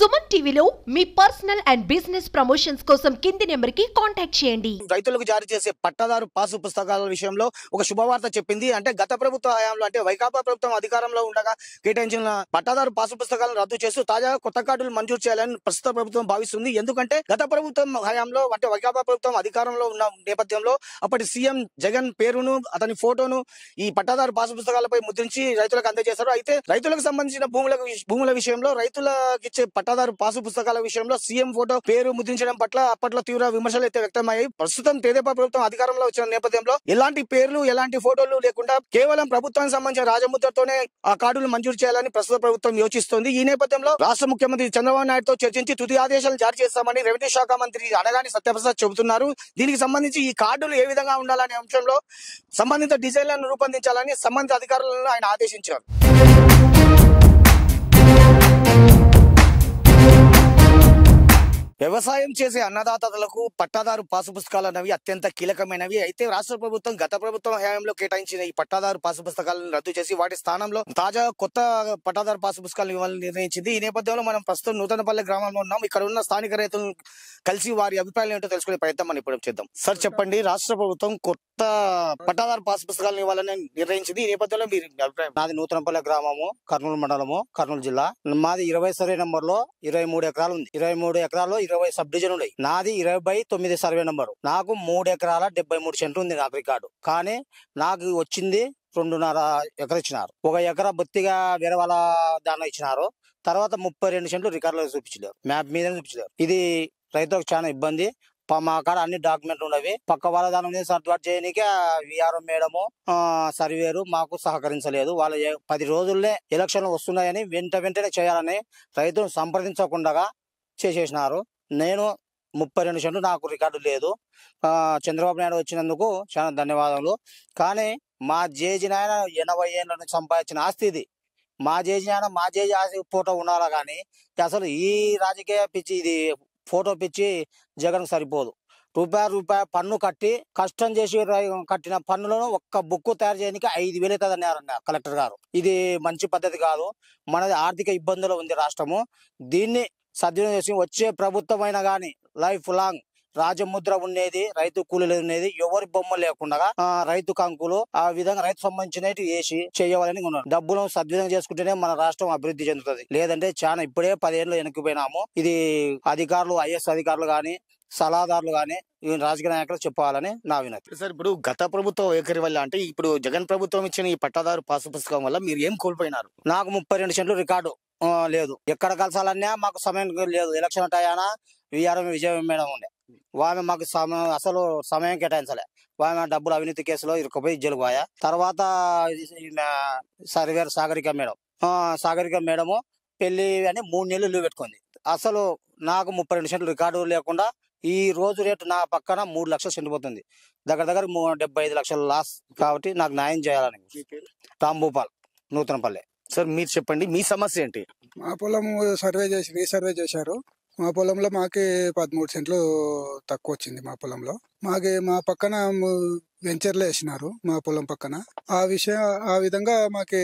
సుమన్ టీవీలో మీ personal and business promotions కోసం కింది నెంబర్ కి కాంటాక్ట్ చేయండి రైతులకు జారీ చేసే పట్టదారు పాసు పుస్తకాల విషయంలో ఒక శుభవార్త చెప్పింది అంటే గత ప్రభుత్వ హయాంలో అంటే వైకాపా ప్రభుత్వం అధికారంలో ఉండగా కేటాయించిన పట్టదారు పాసు పుస్తకాలను రద్దు చేస్తూ తాజాగా కొత్త కార్డులు మంజూరు చేయాలని ప్రస్తుత ప్రభుత్వం భావిస్తుంది ఎందుకంటే గత ప్రభుత్వం హయాంలో అంటే వైకాపా ప్రభుత్వం అధికారంలో ఉన్న నేపథ్యంలో అప్పటి సీఎం జగన్ పేరును అతని ఫోటోను ఈ పట్టదారు పాసు పుస్తకాలపై ముద్రించి రైతులకు అందజేశారు అయితే రైతులకు సంబంధించిన భూముల భూముల విషయంలో రైతులకు ఇచ్చే పట్ట వాటాదారు పాసు పుస్తకాల విషయంలో సీఎం ఫోటో పేరు ముద్రించడం పట్ల అప్పట్లో తీవ్ర విమర్శలు అయితే వ్యక్తమయ్యాయి ప్రస్తుతం తెదేపా ప్రభుత్వం అధికారంలో వచ్చిన నేపథ్యంలో ఎలాంటి పేర్లు ఎలాంటి ఫోటోలు లేకుండా కేవలం ప్రభుత్వానికి సంబంధించిన రాజముద్రతోనే ఆ కార్డులు మంజూరు చేయాలని ప్రస్తుత ప్రభుత్వం యోచిస్తోంది ఈ నేపథ్యంలో రాష్ట్ర ముఖ్యమంత్రి చంద్రబాబు నాయుడుతో చర్చించి తుది ఆదేశాలు జారీ చేస్తామని రెవెన్యూ శాఖ మంత్రి అనగాని సత్యప్రసాద్ చెబుతున్నారు దీనికి సంబంధించి ఈ కార్డులు ఏ విధంగా ఉండాలనే అంశంలో సంబంధిత డిజైన్లను రూపొందించాలని సంబంధిత అధికారులను ఆయన ఆదేశించారు వ్యవసాయం చేసే అన్నదాతలకు పట్టాదారు పాసు పుస్తకాలు అత్యంత కీలకమైనవి అయితే రాష్ట్ర ప్రభుత్వం గత ప్రభుత్వం హయాంలో కేటాయించిన ఈ పట్టాదారు పాసు పుస్తకాలను రద్దు చేసి వాటి స్థానంలో తాజా కొత్త పట్టాదారు పాసు పుస్తకాలను ఇవ్వాలని నిర్ణయించింది ఈ నేపథ్యంలో మనం ప్రస్తుతం నూతనపల్లి గ్రామంలో ఉన్నాం ఇక్కడ ఉన్న స్థానిక రైతులను కలిసి వారి అభిప్రాయాలు ఏంటో తెలుసుకునే ప్రయత్నం మనం ఇప్పుడు చేద్దాం సార్ చెప్పండి రాష్ట్ర ప్రభుత్వం కొత్త పట్టాదారు పాసు పుస్తకాలను ఇవ్వాలని నిర్ణయించింది ఈ నేపథ్యంలో మీరు అభిప్రాయం నాది నూతనపల్లి గ్రామము కర్నూలు మండలము కర్నూలు జిల్లా మాది ఇరవై సరే లో ఇరవై మూడు ఎకరాలు ఉంది ఇరవై మూడు ఎకరాలు ఇరవై సబ్ డివిజన్ ఉన్నాయి నాది ఇరవై తొమ్మిది సర్వే నంబరు నాకు మూడు ఎకరాల డెబ్బై మూడు సెంటర్ ఉంది నాకు రికార్డు కానీ నాకు వచ్చింది రెండున్నర ఎకర ఇచ్చినారు ఒక ఎకరా బొత్తిగా వేరే వాళ్ళ దానిలో ఇచ్చినారు తర్వాత ముప్పై రెండు సెంట్లు రికార్డులో చూపించలేరు మ్యాప్ మీద చూపించలేరు ఇది రైతులకు చాలా ఇబ్బంది మా కాడ అన్ని డాక్యుమెంట్లు ఉన్నవి పక్క వాళ్ళ దాని మీద సర్దుబాటు చేయడానికి విఆర్ఓ మేడము సర్వేరు మాకు సహకరించలేదు వాళ్ళ పది రోజుల్లో ఎలక్షన్లు వస్తున్నాయని వెంట వెంటనే చేయాలని రైతులను సంప్రదించకుండా చేసేసినారు నేను ముప్పై రెండు సెంట్లు నాకు రికార్డు లేదు చంద్రబాబు నాయుడు వచ్చినందుకు చాలా ధన్యవాదాలు కానీ మా జేజీ నాయన ఎనభై ఏళ్ళ నుంచి సంపాదించిన ఆస్తి ఇది మా జేజీ నాయన మా జేజీ ఆస్తి ఫోటో ఉండాలా కానీ అసలు ఈ రాజకీయ పిచ్చి ఇది ఫోటో పిచ్చి జగన్ సరిపోదు రూపాయి రూపాయి పన్ను కట్టి కష్టం చేసి కట్టిన పన్నులను ఒక్క బుక్ తయారు చేయడానికి ఐదు వేలు అన్న కలెక్టర్ గారు ఇది మంచి పద్ధతి కాదు మనది ఆర్థిక ఇబ్బందులు ఉంది రాష్ట్రము దీన్ని సద్వినియోగం చేసుకుని వచ్చే అయినా కానీ లైఫ్ లాంగ్ రాజముద్ర ఉండేది రైతు కూలీలు ఉండేది ఎవరి బొమ్మ లేకుండా రైతు కంకులు ఆ విధంగా రైతు సంబంధించినవి వేసి చేయవాలని ఉన్నారు డబ్బులు సద్వినియోగం చేసుకుంటేనే మన రాష్ట్రం అభివృద్ధి చెందుతుంది లేదంటే చాలా ఇప్పుడే పదిహేను వెనక్కిపోయినాము ఇది అధికారులు ఐఎస్ అధికారులు కానీ సలహాదారులు కానీ రాజకీయ నాయకులు చెప్పాలని నా వినతి సార్ ఇప్పుడు గత ప్రభుత్వం వైఖరి వల్ల అంటే ఇప్పుడు జగన్ ప్రభుత్వం ఇచ్చిన ఈ పట్టాదారు పాసు పుస్తకం వల్ల మీరు ఏం కోల్పోయినారు నాకు ముప్పై రెండు సెంట్లు రికార్డు లేదు ఎక్కడ కలసాలన్నా మాకు సమయం లేదు ఎలక్షన్ టయానా విఆర్ఎం విజయం మేడం ఉండే వామె మాకు సమయం అసలు సమయం కేటాయించలే వామె డబ్బులు అవినీతి కేసులో ఇరుక్కుపోయి జలుబు ఆయా తర్వాత సర్వేర్ సాగరిక మేడం సాగరిక మేడము పెళ్లి అని మూడు నెలలు పెట్టుకుంది అసలు నాకు ముప్పై రెండు సెంట్లు రికార్డు లేకుండా ఈ రోజు రేటు నా పక్కన మూడు లక్షలు చెందిపోతుంది దగ్గర దగ్గర డెబ్బై ఐదు లక్షలు లాస్ కాబట్టి నాకు న్యాయం చేయాలని రాంభూపాల్ నూతనపల్లె సార్ మీరు చెప్పండి మీ సమస్య ఏంటి మా పొలం సర్వే చేసి రీసర్వే చేశారు మా పొలంలో మాకే పదమూడు సెంట్లు తక్కువ వచ్చింది మా పొలంలో మాకే మా పక్కన వెంచర్లు వేసినారు మా పొలం పక్కన ఆ విషయం ఆ విధంగా మాకి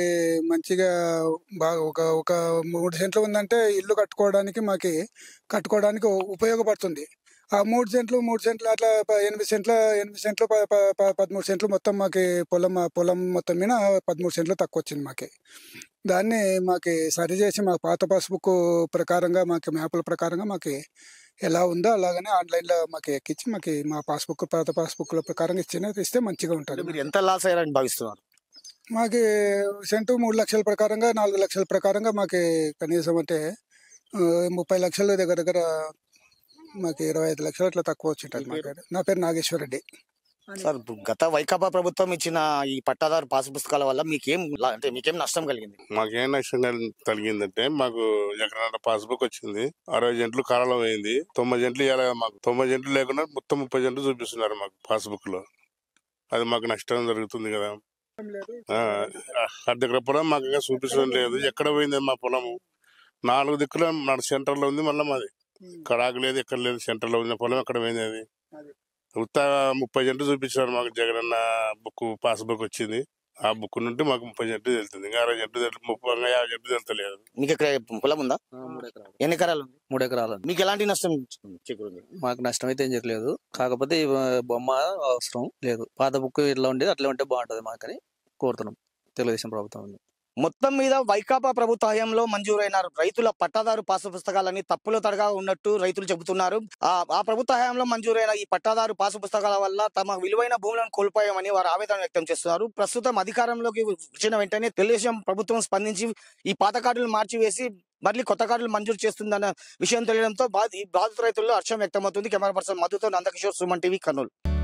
మంచిగా బాగా ఒక ఒక మూడు సెంట్లు ఉందంటే ఇల్లు కట్టుకోవడానికి మాకి కట్టుకోవడానికి ఉపయోగపడుతుంది ఆ మూడు సెంట్లు మూడు సెంట్లు అట్లా ఎనిమిది సెంట్ల ఎనిమిది సెంట్లు పదమూడు సెంట్లు మొత్తం మాకు పొలం పొలం మొత్తం మీద పదమూడు సెంట్లు తక్కువ వచ్చింది మాకు దాన్ని మాకు సరి చేసి మా పాత పాస్బుక్ ప్రకారంగా మాకు మ్యాప్ల ప్రకారంగా మాకు ఎలా ఉందో అలాగనే ఆన్లైన్లో మాకు ఎక్కించి మాకు మా పాస్బుక్ పాత పాస్బుక్ల ప్రకారం ఇచ్చిన ఇస్తే మంచిగా ఉంటుంది మీరు ఎంత లాస్ అయ్యారని భావిస్తున్నారు మాకు సెంటు మూడు లక్షల ప్రకారంగా నాలుగు లక్షల ప్రకారంగా మాకు కనీసం అంటే ముప్పై లక్షల దగ్గర దగ్గర మాకు ఇరవై ఐదు లక్షలు అట్లా తక్కువ వచ్చింటుంది మాకు నా పేరు నాగేశ్వర రెడ్డి సార్ గత వైకాపా ప్రభుత్వం ఇచ్చిన ఈ పట్టాదారు పాస్ పుస్తకాల వల్ల మీకేం అంటే మీకేం నష్టం కలిగింది మాకేం నష్టం కలిగిందంటే మాకు పాస్ పాస్బుక్ వచ్చింది అరవై జంట్లు కాలంలో పోయింది తొంభై జంట్లు మాకు తొంభై జంట్లు లేకుండా మొత్తం ముప్పై జంట్లు చూపిస్తున్నారు మాకు పాస్బుక్ లో అది మాకు నష్టం జరుగుతుంది కదా అర్ధకర పొలం మాకు చూపించడం లేదు ఎక్కడ పోయింది మా పొలము నాలుగు దిక్కులు మన లో ఉంది మళ్ళీ మాది కడాకు లేదు ఎక్కడ లేదు సెంటర్లో ఉన్న పొలం ఎక్కడ పోయింది అది ముప్పై జంట చూపించినారు మాకు జగన్ అన్న బుక్ పాస్ బుక్ వచ్చింది ఆ బుక్ నుండి మాకు ముప్పై జంట తెలుతుంది ఇంకా అరవై జంట ముప్పై యాభై జంట తెలుతలేదు మీకు ఇక్కడ పొలం ఉందా ఎన్ని ఎకరాలు మూడు ఎకరాలు మీకు ఎలాంటి నష్టం మాకు నష్టం అయితే ఏం చెప్పలేదు కాకపోతే బొమ్మ అవసరం లేదు పాత బుక్ ఇట్లా ఉండేది అట్లా ఉంటే బాగుంటది మాకని కోరుతున్నాం తెలుగుదేశం ప్రభుత్వం మొత్తం మీద వైకాపా ప్రభుత్వ హయాంలో మంజూరైన రైతుల పట్టాదారు పాసు పుస్తకాలని తప్పుల తడగా ఉన్నట్టు రైతులు చెబుతున్నారు ఆ ప్రభుత్వ హయాంలో మంజూరైన ఈ పట్టాదారు పాసు పుస్తకాల వల్ల తమ విలువైన భూములను కోల్పోయామని వారు ఆవేదన వ్యక్తం చేస్తున్నారు ప్రస్తుతం అధికారంలోకి వచ్చిన వెంటనే తెలుగుదేశం ప్రభుత్వం స్పందించి ఈ పాత కార్డులు మార్చివేసి మళ్ళీ కొత్త కార్డులు మంజూరు చేస్తుందన్న విషయం తెలియడంతో బాధిత రైతుల్లో హర్షం వ్యక్తమవుతుంది కెమెరా పర్సన్ మధుతో నందకిషోర్ సుమన్ టీవీ కర్నూలు